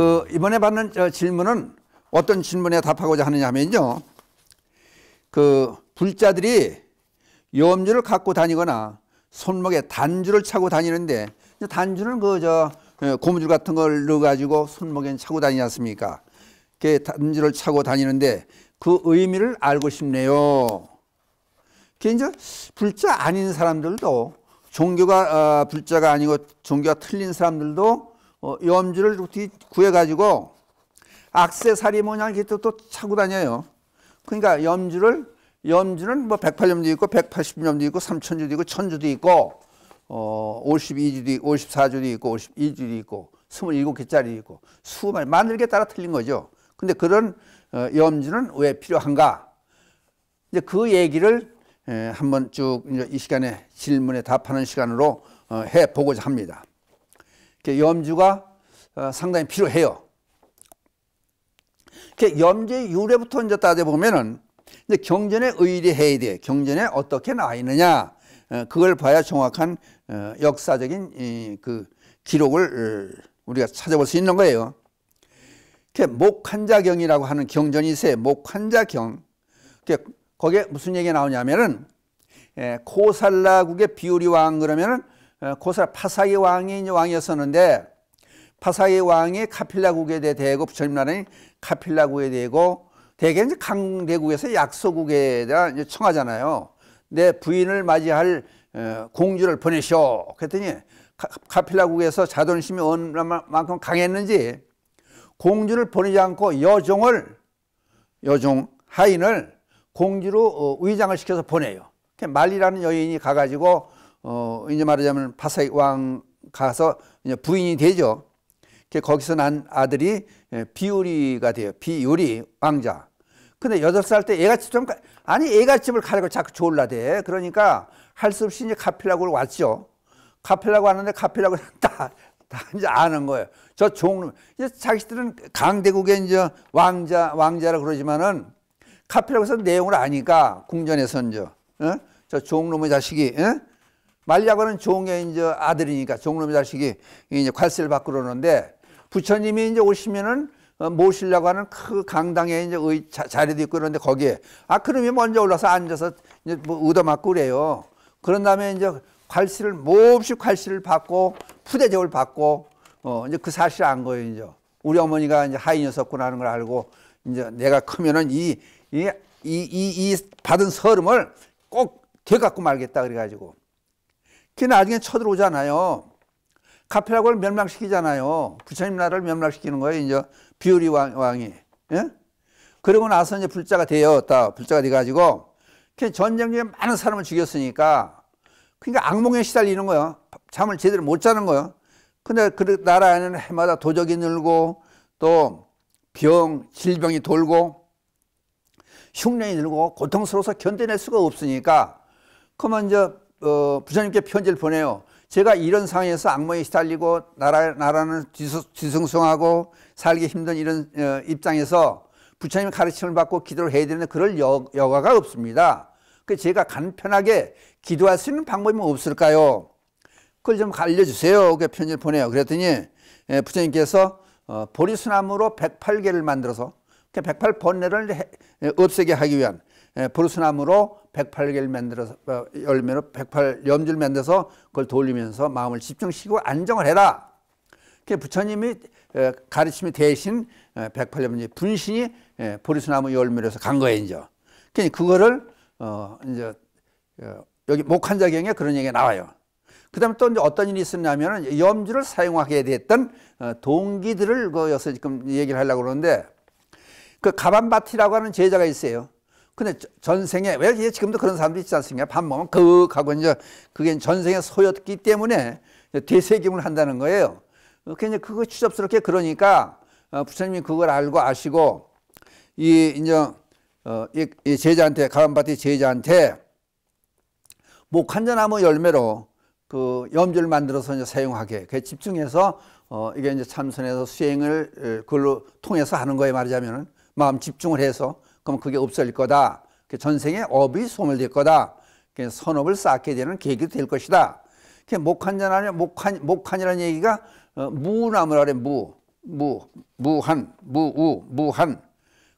그 이번에 받는 질문은 어떤 질문에 답하고자 하느냐 하면요. 그 불자들이 염주를 갖고 다니거나 손목에 단주를 차고 다니는데 단주는 그저 예, 고무줄 같은 걸 넣어가지고 손목에 차고 다니지 않습니까? 그 단주를 차고 다니는데 그 의미를 알고 싶네요. 그 이제 불자 아닌 사람들도 종교가 어, 불자가 아니고 종교가 틀린 사람들도 염주를 어, 뒤 구해가지고 악세사리 뭐냐 이렇게 또, 또 차고 다녀요. 그러니까 염주를 염주는 뭐 108염도 있고 180염도 있고 3천주도 있고 1000주도 있고 어 52주도 54주도 있고 52주도 있고 27개짜리 있고 수만 만들기 따라 틀린 거죠. 근데 그런 어, 염주는 왜 필요한가? 이제 그 얘기를 예, 한번 쭉 이 시간에 질문에 답하는 시간으로 어, 해 보고자 합니다. 염주가 어, 상당히 필요해요. 염주의 유래부터 이제 따져보면은 이제 경전에 의리해야 돼. 경전에 어떻게 나와 있느냐. 어, 그걸 봐야 정확한 어, 역사적인 그 기록을 우리가 찾아볼 수 있는 거예요. 목환자경이라고 하는 경전이 있어요. 목환자경. 거기에 무슨 얘기가 나오냐면은 예, 고살라국의 비우리 왕 그러면은 어, 고사 파사기 왕이 왕이었었는데 파사기 왕이 카필라국에 대해 대고 부처님 나라는 카필라국에 대고 대개 이제 강대국에서 약소국에 대한 청하잖아요. 내 부인을 맞이할 어, 공주를 보내시오. 그랬더니 카필라국에서 자존심이 얼마만큼 강했는지 공주를 보내지 않고 여종을 여종 하인을 공주로 어, 위장을 시켜서 보내요. 말리라는 여인이 가가지고 어, 이제 말하자면 파사기왕 가서 이제 부인이 되죠. 거기서 난 아들이 예, 비우리가 돼요. 비유리 왕자. 근데 여덟 살 때 애가 집 좀, 아니 애가 집을 가려고 자꾸 졸라대. 그러니까 할 수 없이 이제 카필라고 왔죠. 카필라고 왔는데 카필라고 다, 다 이제 아는 거예요. 저 종로, 이제 자기들은 강대국의 이제 왕자, 왕자라 그러지만은 카필라고서 내용을 아니까 궁전에서 이제, 어? 저 종로의 자식이, 어? 말리아고는 종의 이제 아들이니까 종놈의 자식이 이제 관세를 받고 그러는데 부처님이 이제 오시면은 어, 모시려고 하는 그 강당에 이제 의, 자, 자 리도 있고 그런데 거기에 아크름이 먼저 올라서 앉아서 이제 뭐 의도 맞고 그래요. 그런 다음에 이제 관세를 몹시 관세를 받고 푸대접을 받고 어 이제 그 사실을 안 거예요 이제 우리 어머니가 이제 하인이었었구나 하는 걸 알고 이제 내가 크면은 이 이 이 이 받은 서름을 꼭 되갖고 말겠다 그래가지고 그 나중에 쳐들어오잖아요. 카페라고를 멸망시키잖아요. 부처님 나라를 멸망시키는 거예요. 이제 비율이 왕, 이 예? 그러고 나서 이제 불자가 되었다. 불자가 돼가지고 전쟁 중에 많은 사람을 죽였으니까 그러니까 악몽에 시달리는 거예요. 잠을 제대로 못 자는 거예요. 근데 그 나라에는 해마다 도적이 늘고 또 병, 질병이 돌고 흉년이 늘고 고통스러워서 견뎌낼 수가 없으니까 그러면 이제 어, 부처님께 편지를 보내요. 제가 이런 상황에서 악몽에 시달리고 나라, 나라는 뒤숭숭하고 살기 힘든 이런 어, 입장에서 부처님의 가르침을 받고 기도를 해야 되는데 그럴 여, 여가가 없습니다. 그 제가 간편하게 기도할 수 있는 방법이 뭐 없을까요? 그걸 좀 알려주세요. 그 편지를 보내요. 그랬더니 예, 부처님께서 어, 보리수나무로 108개를 만들어서 그 108번뇌를 예, 없애게 하기 위한 부르스나무로 예, 108개를 만들어서 어, 열매로 108 염줄 만들어서 그걸 돌리면서 마음을 집중시키고 안정을 해라. 그게 부처님이 어, 가르침이 대신 108염지 어, 분신이 보리수나무 예, 열매로서 간 거예요, 이제. 그러니까 그거를 어 이제 여기 목한자경에 그런 얘기가 나와요. 그다음에 또 이제 어떤 일이 있었냐면 염주를 사용하게 됐던 동기들을 그여서 지금 얘기를 하려고 그러는데 그 가반바티라고 하는 제자가 있어요. 근데 전생에 왜 이제 지금도 그런 사람들이 있지 않습니까? 밥 먹으면 그윽 하고 이제 그게 전생에 소였기 때문에 되새김을 한다는 거예요. 어, 그래서 그거 추접스럽게 그러니까 어, 부처님이 그걸 알고 아시고 이 이제 어, 이, 제자한테 가람바티 제자한테 목한자나무 열매로 그 염주를 만들어서 이제 사용하게 그 집중해서 어, 이게 이제 참선해서 수행을 그걸로 통해서 하는 거에 말하자면은 마음 집중을 해서 그럼 그게 없어질 거다. 그 전생의 업이 소멸될 거다. 그 선업을 쌓게 되는 계기도 될 것이다. 목한이아니 목한 목한이라는 얘기가 어, 무나무라 그래 무, 무, 무한, 무우, 무한.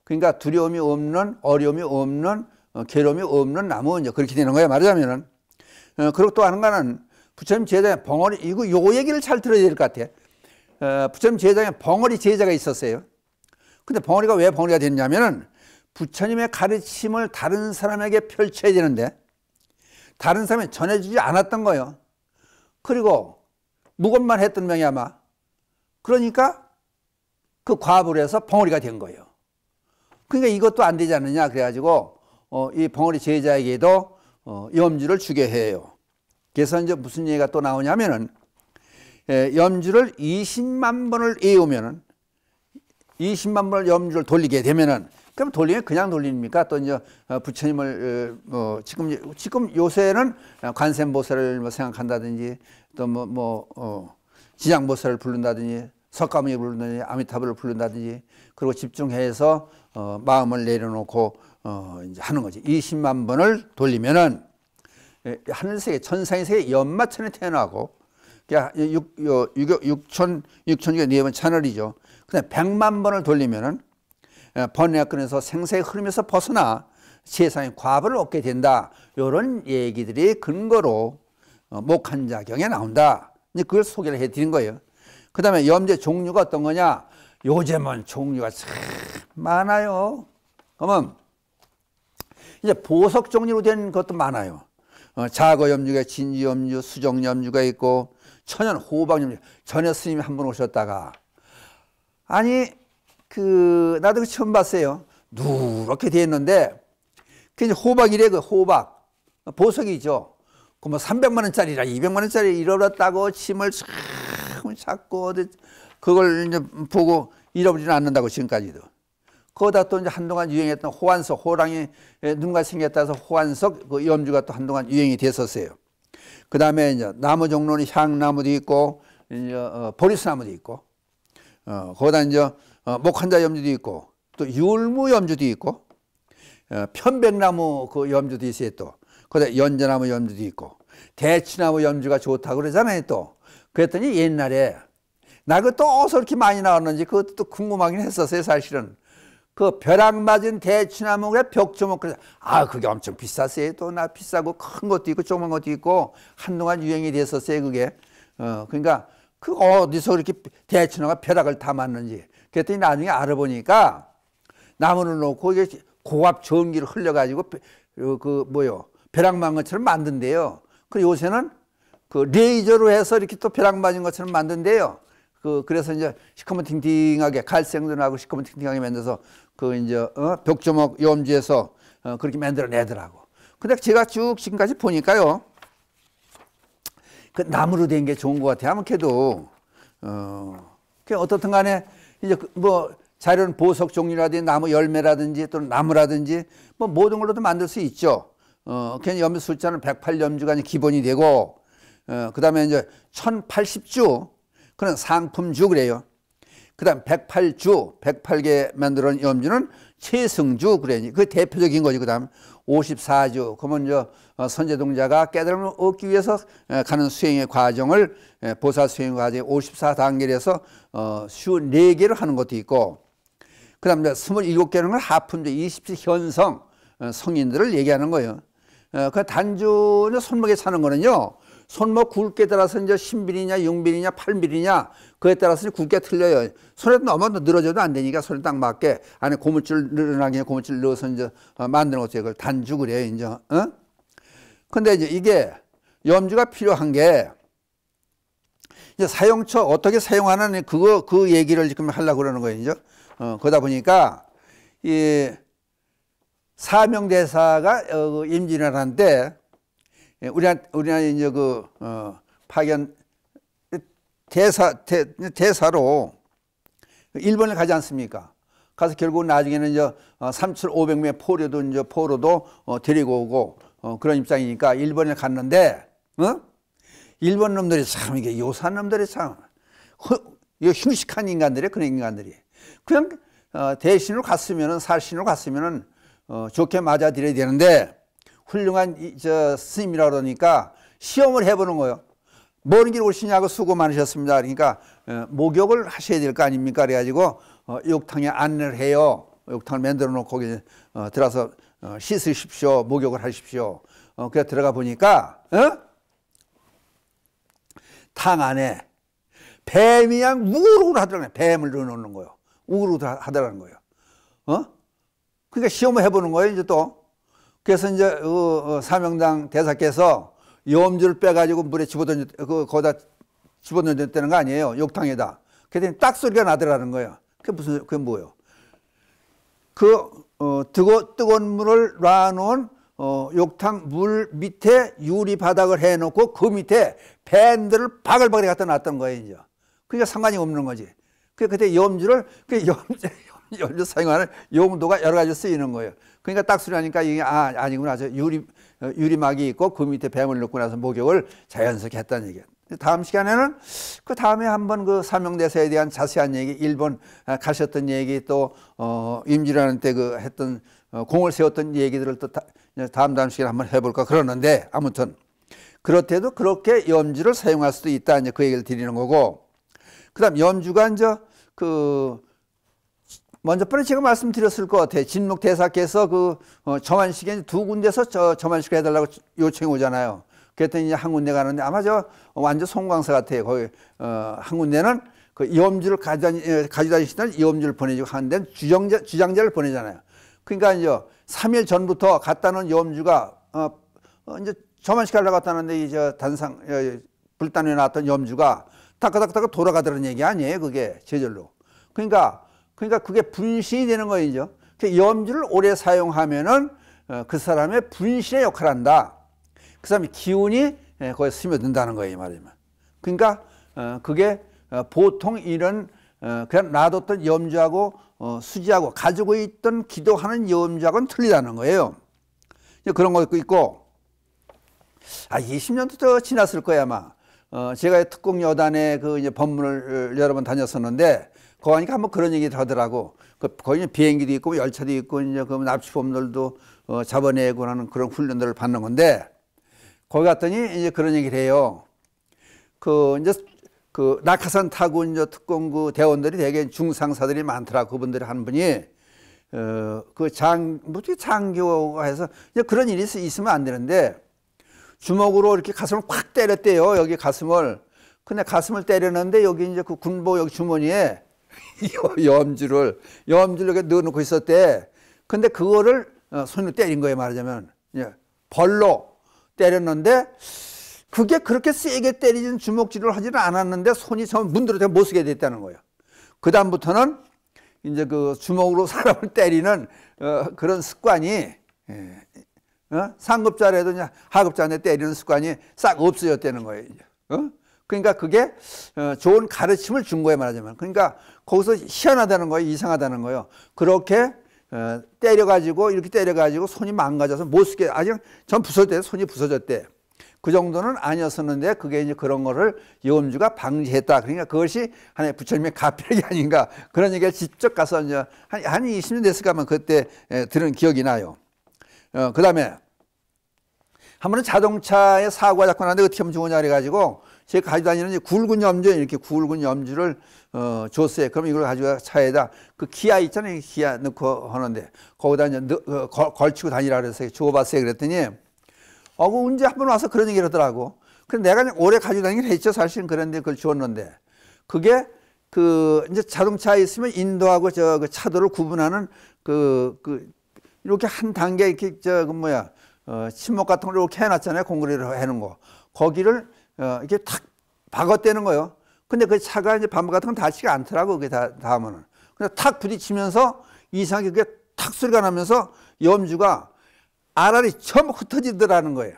그러니까 두려움이 없는 어려움이 없는 어, 괴로움이 없는 나무 이제 그렇게 되는 거예요. 말하자면은 어, 그리고 또 하나는 부처님 제자의 벙어리 이거 요 얘기를 잘 들어야 될 것 같아. 어, 부처님 제자에 벙어리 제자가 있었어요. 근데 벙어리가 왜 벙어리가 됐냐면은 부처님의 가르침을 다른 사람에게 펼쳐야 되는데 다른 사람이 전해주지 않았던 거예요. 그리고 무겁만 했던 명이 아마 그러니까 그 과부로 해서 벙어리가 된 거예요. 그러니까 이것도 안 되지 않느냐 그래가지고 어, 이 벙어리 제자에게도 어, 염주를 주게 해요. 그래서 이제 무슨 얘기가 또 나오냐면은 예, 염주를 20만 번을 외우면은 20만 번을 염주를 돌리게 되면은 그럼 돌리면 그냥 돌립니까? 또 이제 어, 부처님을 어, 뭐 지금 지금 요새는 관세음보살을 뭐 생각한다든지 또뭐뭐 뭐 어, 지장보살을 부른다든지 석가모니 부른다든지 아미타불을 부른다든지 그리고 집중해서 어, 마음을 내려놓고 어, 이제 하는 거지. 20만 번을 돌리면은 예, 하늘세계 천상의 세계 연마천에 태어나고 그러니육 6, 6, 천육천 개네 번 채널이죠. 근데 100만 번을 돌리면은 예, 번외학근에서 생사의 흐름에서 벗어나 세상의 과부를 얻게 된다. 이런 얘기들이 근거로 어, 목한자경에 나온다. 이제 그걸 소개를 해드린 거예요. 그 다음에 염제 종류가 어떤 거냐? 요즘은 종류가 참 많아요. 그러면 이제 보석 종류로 된 것도 많아요. 어, 자거 염류가 진지 염류, 수정 염류가 있고 천연 호박 염류. 전에 스님이 한 번 오셨다가 아니 그 나도 그 처음 봤어요. 누렇게 되어 있는데 그냥 호박이래 그 호박 보석이죠. 그 뭐 300만 원짜리라 200만 원짜리 잃어버렸다고 침을 참 찾고 그걸 이제 보고 잃어버리지는 않는다고 지금까지도. 거기다 또 이제 한동안 유행했던 호환석, 호랑이 눈가 생겼다 해서 호환석 그 염주가 또 한동안 유행이 됐었어요. 그 다음에 이제 나무 종로는 향나무도 있고, 이제 어, 보리수나무도 있고, 어, 거기다 이제 어, 목환자 염주도 있고 또 율무 염주도 있고 어, 편백나무 그 염주도 있어요 또 그다음 연자나무 염주도 있고 대치나무 염주가 좋다고 그러잖아요 또 그랬더니 옛날에 나 그 또 어서 이렇게 많이 나왔는지 그것도 또 궁금하긴 했었어요 사실은 그 벼락 맞은 대추나무 그래 벽조목 그래 아 그게 엄청 비쌌어요 또 나 비싸고 큰 것도 있고 조그만 것도 있고 한동안 유행이 됐었어요 그게 어 그러니까 그 어디서 그렇게 대추나무가 벼락을 담았는지 그랬더니 나중에 알아보니까 나무를 놓고 이제 고압 전기를 흘려가지고 그 뭐요 벼락망 것처럼 만든대요. 그 요새는 그 레이저로 해서 이렇게 또 벼락망인 것처럼 만든대요. 그 그래서 이제 시커먼 팅팅하게 갈색도 나고 시커먼 팅팅하게 만들어서 그 이제 어? 벽조목 염지에서 어, 그렇게 만들어내더라고. 근데 제가 쭉 지금까지 보니까요. 그 나무로 된 게 좋은 것 같아요. 아무래도 어, 그 어떻든 간에 이제 그 뭐 자료는 보석 종류라든지 나무 열매라든지 또는 나무라든지 뭐 모든 걸로도 만들 수 있죠. 어, 그냥 염주 숫자는 108염주가 기본이 되고, 어, 그 다음에 이제 1080주, 그런 상품주 그래요. 그 다음 108주, 108개 만들어 놓은 염주는 최승주 그랬니그 대표적인 거지 그다음 54주 그러면 저 어, 선제동자가 깨달음을 얻기 위해서 가는 수행의 과정을 보살 수행 과정 54단계에서 어 54개를 하는 것도 있고 그다음에 27개는 걸 하품제 20세 현성 어, 성인들을 얘기하는 거예요. 어, 그 단주는 손목에 차는 거는요. 손목 굵게 따라서 이제 신비리냐, 용비리냐 팔비리냐 그에 따라서 굵게 틀려요. 손에 너무 늘어져도 안 되니까 손에 딱 맞게 안에 고무줄 늘어나게 고무줄 넣어서 이제 어, 만드는 것도 그걸 단죽을 해요. 이제. 어? 근데 이제 이게 염주가 필요한 게 이제 사용처 어떻게 사용하는 그거 그 얘기를 지금 하려고 그러는 거예요. 이제. 어, 그러다 보니까 이 사명대사가 어, 그 임진왜란 때 우리나 우리나 이제 그 어, 파견 대사, 대, 대사로 일본을 가지 않습니까? 가서 결국 나중에는 이제 3,500명의 어, 포로도 이제 포로도 어, 데리고 오고 어, 그런 입장이니까 일본에 갔는데, 어? 일본 놈들이 참 이게 요산 놈들이 참 허, 흉식한 인간들이 그런 인간들이 그냥 어, 대신으로 갔으면은 살신으로 갔으면은 어, 좋게 맞아들여야 되는데 훌륭한 이, 저 스님이라 그러니까 시험을 해보는 거예요. 먼길 오시냐고 수고 많으셨습니다. 그러니까 어, 목욕을 하셔야 될 거 아닙니까? 그래가지고 어, 욕탕에 안내를 해요. 욕탕을 만들어 놓고 거기 어, 들어서 씻으십시오. 목욕을 하십시오. 그래 들어가 보니까 어? 탕 안에 뱀이 그냥 우르르 하더라는 요 뱀을 넣어놓는 거예요. 우르르 하더라는 거예요. 어? 그러니까 시험을 해보는 거예요. 이제 또. 그래서 이제 그, 어, 사명당 대사께서 염주를 빼가지고 물에 집어던져, 그, 거다 집어던졌다는 거 아니에요. 욕탕에다. 그랬더니 딱 소리가 나더라는 거예요. 그게 무슨, 그게 뭐예요? 그, 어, 뜨거, 뜨거운 물을 놔놓은, 어, 욕탕 물 밑에 유리 바닥을 해놓고 그 밑에 밴드를 바글바글 갖다 놨던 거예요, 이제. 그러니까 상관이 없는 거지. 그, 그때 염주를, 그 염주, 염주 사용하는 용도가 여러 가지 쓰이는 거예요. 그러니까 딱소리하니까 이게, 아, 아니구나. 저 유리, 어, 유리막이 있고 그 밑에 뱀을 넣고 나서 목욕을 자연스럽게 했다는 얘기예요. 다음 시간에는 그 다음에 한번 그 사명대사에 대한 자세한 얘기, 일본 아, 가셨던 얘기 또 어, 임진왜란 때그 했던 어, 공을 세웠던 얘기들을 또 다, 다음 다음 시간에 한번 해볼까 그러는데 아무튼 그렇대도 그렇게 염주를 사용할 수도 있다 이제 그 얘기를 드리는 거고 그다음 염주가 이제 그 먼저 번에 제가 말씀드렸을 것 같아요. 진묵 대사께서 그 어, 점안식에 두 군데서 저 점안식을 해달라고 요청이 오잖아요. 그랬더니 이제 한 군데 가는데 아마 저 완전 송광사 같아요. 거기 어, 한 군데는 그 이염주를 가져다주시던 예, 이염주를 보내주고 한 데는 주정자 주장자를 보내잖아요. 그러니까 이제 3일 전부터 갔다 놓은 이염주가 어, 어, 이제 점안식 하려고 갔다 놓는데 이제 단상 어, 불단에 나왔던 염주가 다그닥다닥 돌아가더라는 얘기 아니에요. 그게 제절로. 그러니까 그러니까 그게 분신이 되는 거죠. 염주를 오래 사용하면은 어, 그 사람의 분신의 역할을 한다. 그 사람의 기운이 예, 거기에 스며든다는 거예요, 말이면. 그러니까 어, 그게 어, 보통 이런 그냥 놔뒀던 염주하고 수지하고 가지고 있던 기도하는 염주하고는 틀리다는 거예요. 그런 거 있고, 아, 20년도 더 지났을 거야, 아마. 제가 특공여단의 그 이제 법문을 여러 번 다녔었는데, 거하니까 한번 그런 얘기 하더라고. 그거기 비행기도 있고 뭐 열차도 있고 이제 그 납치범들도 어, 잡아내고 하는 그런 훈련들을 받는 건데 거기 갔더니 이제 그런 얘기를 해요. 그 이제 그 낙하산 타고 이제 특공구 그 대원들이 대개 중상사들이 많더라. 그분들이 한 분이 어, 그장 뭐지 장교가 해서 이제 그런 일이 있으면 안 되는데 주먹으로 이렇게 가슴을 콱 때렸대요. 여기 가슴을. 근데 가슴을 때렸는데 여기 이제 그 군복 여기 주머니에 염주를 염주를 이렇게 넣어놓고 있었대. 근데 그거를 어, 손으로 때린 거예요 말하자면 예. 벌로 때렸는데 그게 그렇게 세게 때리는 주먹질을 하지는 않았는데 손이 전 문드러져 못 쓰게 됐다는 거예요. 그 다음부터는 이제 그 주먹으로 사람을 때리는 어, 그런 습관이 예, 어? 상급자라도 하급자한테 때리는 습관이 싹 없어졌다는 거예요. 어? 그러니까 그게 어, 좋은 가르침을 준 거예요 말하자면. 그러니까 거기서 희한하다는 거예요. 이상하다는 거예요. 그렇게 어, 때려가지고 이렇게 때려가지고 손이 망가져서 못 쓰게 아직 전 부서졌대 손이 부서졌대 그 정도는 아니었었는데 그게 이제 그런 거를 요음주가 방지했다 그러니까 그것이 하나의 부처님의 가필이 아닌가 그런 얘기를 직접 가서 이제 한, 한 20년 됐을까만 그때 에, 들은 기억이 나요 어, 그 다음에 한 번은 자동차에 사고가 자꾸 나는데 어떻게 하면 좋으냐 그래가지고 제가 가지고 다니는 굵은 염주 이렇게 굵은 염주를 어, 줬어요. 그럼 이걸 가지고 차에다 그 기아 있잖아요. 기아 넣고 하는데 거기다 이제 넣, 어, 걸, 걸치고 다니라 그래서 주 줘봤어요. 그랬더니 어구 언제 한 번 와서 그런 얘기를 하더라고. 그래 내가 오래 가지고 다니긴 했죠. 사실은 그런데 그걸 주 줬는데 그게 그 이제 자동차에 있으면 인도하고 저 그 차도를 구분하는 그그 그 이렇게 한 단계 이렇게 저그 뭐야 어, 침묵 같은 걸 이렇게 해놨잖아요. 공구리로 해놓은 거. 거기를 어, 이렇게 탁박아떼는 거예요. 근데 그 차가 이제 반복 같은 건 닿지가 않더라고, 그게 다, 다으면은 근데 탁 부딪히면서 이상하게 그게 탁 소리가 나면서 염주가 알알이 전부 흩어지더라는 거예요.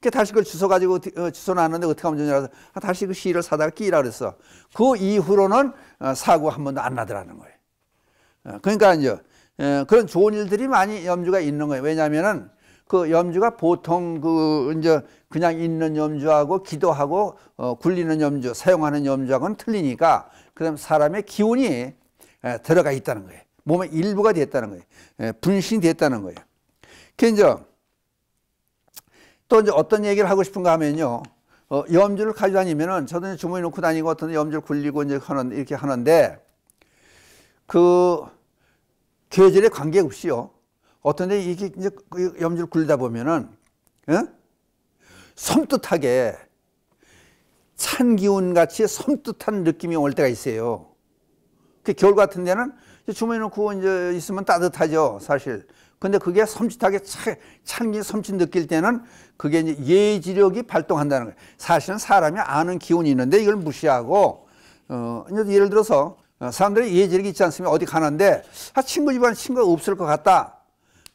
그 다시 그걸 주워가지고 어, 주워놨는데 어떻게 하면 좋냐고 아, 다시 그 시를 사다가 끼라 그랬어. 그 이후로는 어, 사고 한 번도 안 나더라는 거예요. 어, 그러니까 이제 어, 그런 좋은 일들이 많이 염주가 있는 거예요. 왜냐하면은 그 염주가 보통 그 이제 그냥 있는 염주하고 기도하고 어, 굴리는 염주, 사용하는 염주하고는 틀리니까 그다음 사람의 기운이 에, 들어가 있다는 거예요. 몸의 일부가 됐다는 거예요. 에, 분신이 됐다는 거예요. 그 이제 또 이제 어떤 얘기를 하고 싶은가 하면요. 어, 염주를 가지고 다니면은 저도 이제 주머니 놓고 다니고 어떤 염주를 굴리고 이제 하는 이렇게 하는데 그 계절에 관계없이요. 어떤데 이게 이제 그 염주를 굴다 리 보면은 어? 섬뜩하게 찬 기운 같이 섬뜩한 느낌이 올 때가 있어요. 그 겨울 같은 데는 주머니 놓고 이제 있으면 따뜻하죠, 사실. 근데 그게 섬찟하게 찬기 섬찟 느낄 때는 그게 이제 예지력이 발동한다는 거예요. 사실은 사람이 아는 기운이 있는데 이걸 무시하고 어, 이제 예를 들어서 어, 사람들이 예지력이 있지 않습니까? 어디 가는데 아 친구 집안 에 친구가 없을 것 같다.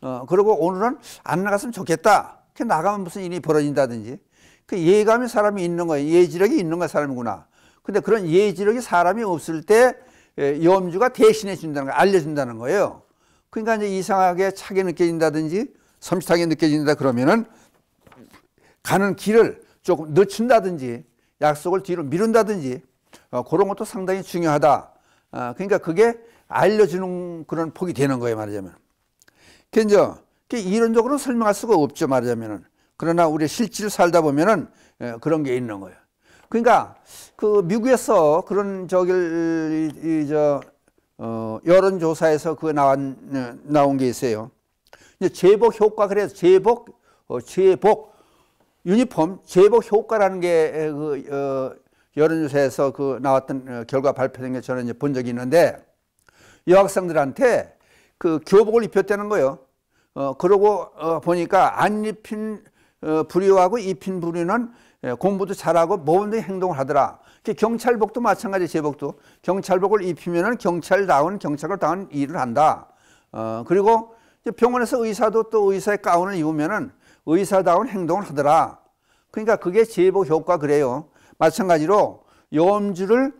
어, 그리고 오늘은 안 나갔으면 좋겠다. 그 나가면 무슨 일이 벌어진다든지. 그 예감이 사람이 있는 거예요. 예지력이 있는 거야, 사람이구나. 근데 그런 예지력이 사람이 없을 때 염주가 대신해 준다는 거, 알려준다는 거예요. 그러니까 이제 이상하게 차게 느껴진다든지 섬찟하게 느껴진다 그러면은 가는 길을 조금 늦춘다든지 약속을 뒤로 미룬다든지 어, 그런 것도 상당히 중요하다. 어, 그러니까 그게 알려주는 그런 폭이 되는 거예요, 말하자면. 그 이제 이론적으로 설명할 수가 없죠 말하자면은 그러나 우리 실질 살다 보면은 예, 그런 게 있는 거예요. 그러니까 그 미국에서 그런 저길 이저 어, 여론조사에서 그 나온 네, 나온 게 있어요. 이제 제복 효과 그래서 제복 어, 제복 유니폼 제복 효과라는 게그 어, 여론조사에서 그 나왔던 어, 결과 발표된 게 저는 이제 본 적이 있는데 여학생들한테 그 교복을 입혔다는 거예요. 어, 그러고 어, 보니까 안 입힌 어, 부류하고 입힌 부류는 예, 공부도 잘하고 모범 행동을 하더라. 경찰복도 마찬가지 제복도 경찰복을 입히면 경찰다운 경찰을다운 일을 한다. 어, 그리고 병원에서 의사도 또 의사의 가운을 입으면 의사다운 행동을 하더라. 그러니까 그게 제복 효과 그래요. 마찬가지로 염주를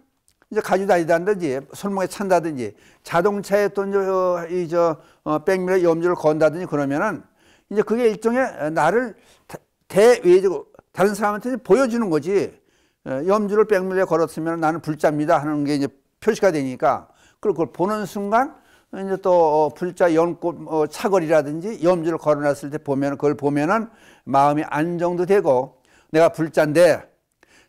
이제 가지다니다든지 손목에 찬다든지 자동차에 또이저 어, 어, 백미러 염주를 건다든지 그러면은 이제 그게 일종의 나를 대외적으로 다른 사람한테 보여주는 거지. 어, 염주를 백미러에 걸었으면 나는 불자입니다 하는 게 이제 표시가 되니까 그리고 그걸 보는 순간 이제 또 어, 불자 연꽃 차걸이라든지 염주를 걸어놨을 때 보면 그걸 보면은 마음이 안정도 되고 내가 불자인데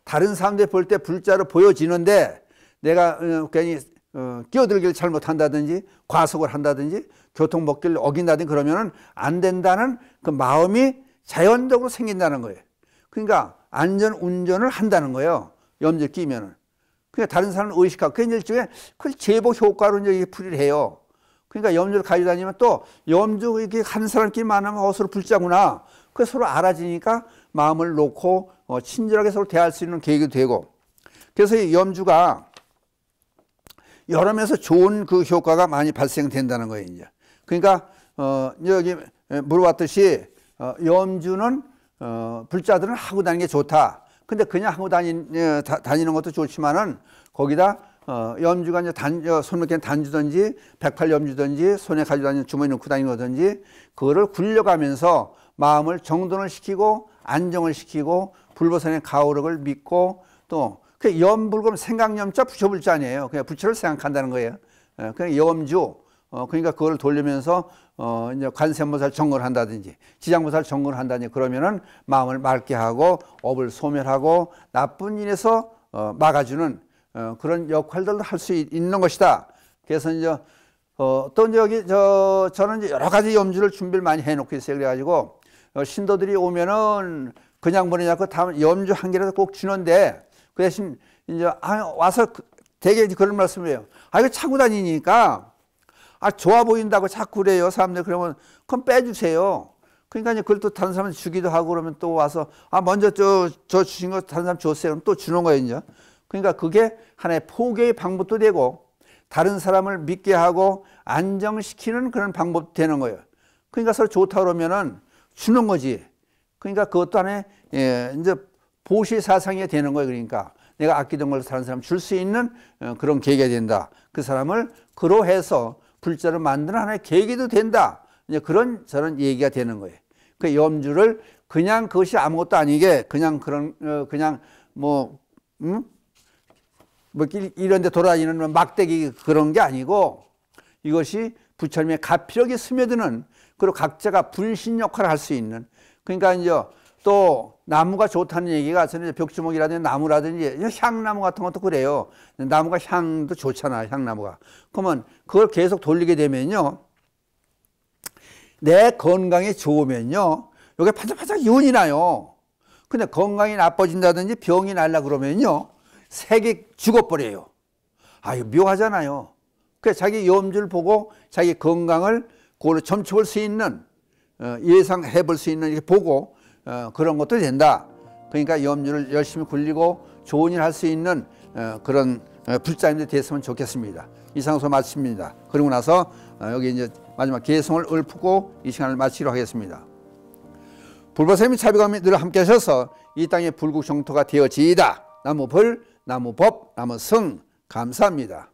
다른 사람들 볼 때 불자로 보여지는데 내가 어, 괜히 어, 끼어들기를 잘못한다든지 과속을 한다든지 교통법규를 어긴다든지 그러면안 된다는 그 마음이 자연적으로 생긴다는 거예요. 그러니까 안전 운전을 한다는 거예요. 염제 끼면은. 그러니까 다른 사람은 의식하고 그 일종의 그 제보 효과로 이제 풀이를 해요. 그러니까 염주를 가지고 다니면 또 염주 이렇게 한 사람끼리 만나면 어 서로 불자구나. 그 서로 알아지니까 마음을 놓고 어, 친절하게 서로 대할 수 있는 계획이 되고. 그래서 이 염주가 여름에서 좋은 그 효과가 많이 발생된다는 거예요, 이제. 그러니까, 어, 여기 물어봤듯이, 어, 염주는, 어, 불자들은 하고 다니는 게 좋다. 근데 그냥 하고 다니, 예, 다니는 것도 좋지만은 거기다 어, 염주가 이제 단, 어, 손을 그 단주든지 백팔 염주든지 손에 가지고 다니는 주머니 넣고 다니는 거든지 그거를 굴려가면서 마음을 정돈을 시키고 안정을 시키고 불보선의 가오력을 믿고 또그 염불금 생각염자 부처불자 아니에요. 그냥 부처를 생각한다는 거예요. 어, 그냥 염주. 어, 그러니까 그걸 돌리면서 어, 이제 관세무사살 정근을 한다든지 지장무사살 정근을 한다든지 그러면은 마음을 맑게 하고 업을 소멸하고 나쁜 일에서 어, 막아주는 어, 그런 역할들도할 수 있는 것이다. 그래서 이제 어, 또 이제 여기 저 저는 이제 여러 가지 염주를 준비를 많이 해놓고 있어요. 그래가지고 어, 신도들이 오면은 그냥 보내냐고 다음 염주 한 개라도 꼭 주는데 그 대신 이제 아, 와서 그 대개 그런 말씀을 해요. 아 이거 차고 다니니까 아 좋아 보인다고 자꾸 그래요 사람들 그러면 그럼 빼주세요. 그러니까 이제 그걸 또 다른 사람 주기도 하고 그러면 또 와서 아 먼저 저, 저 주신 거 다른 사람 줬어요 그럼 또 주는 거예요 이제. 그러니까 그게 하나의 포기의 방법도 되고 다른 사람을 믿게 하고 안정시키는 그런 방법도 되는 거예요. 그러니까 서로 좋다 그러면은 주는 거지. 그러니까 그것도 안에 예, 이제 보시 사상이 되는 거예요. 그러니까 내가 아끼던 걸 다른 사람 줄 수 있는 어, 그런 계기가 된다. 그 사람을 그로해서 불자를 만드는 하나의 계기도 된다. 이제 그런 저런 얘기가 되는 거예요. 그 염주를 그냥 그것이 아무것도 아니게 그냥 그런 어, 그냥 뭐 음? 뭐 이런 데 돌아다니는 뭐 막대기 그런 게 아니고 이것이 부처님의 가피력이 스며드는 그리고 각자가 불신 역할을 할 수 있는 그러니까 이제 또 나무가 좋다는 얘기가 저는 벽주목이라든지 나무라든지 향나무 같은 것도 그래요. 나무가 향도 좋잖아, 향나무가. 그러면 그걸 계속 돌리게 되면요. 내 건강이 좋으면요. 여기 파짝파짝 윤이 나요. 근데 건강이 나빠진다든지 병이 날라 그러면요. 색이 죽어버려요. 아, 이 묘하잖아요. 그래서 자기 염주를 보고 자기 건강을 그걸로 점쳐볼 수 있는 어, 예상해 볼 수 있는 이렇게 보고 어, 그런 것도 된다. 그러니까 염류를 열심히 굴리고 좋은 일 할 수 있는 어, 그런 어, 불자님들 됐으면 좋겠습니다. 이상소 마칩니다. 그리고 나서 어, 여기 이제 마지막 개성을 읊고 이 시간을 마치기로 하겠습니다. 불보셈이 차비감이 늘 함께 하셔서 이 땅의 불국정토가 되어지이다. 나무불, 나무법, 나무성 감사합니다.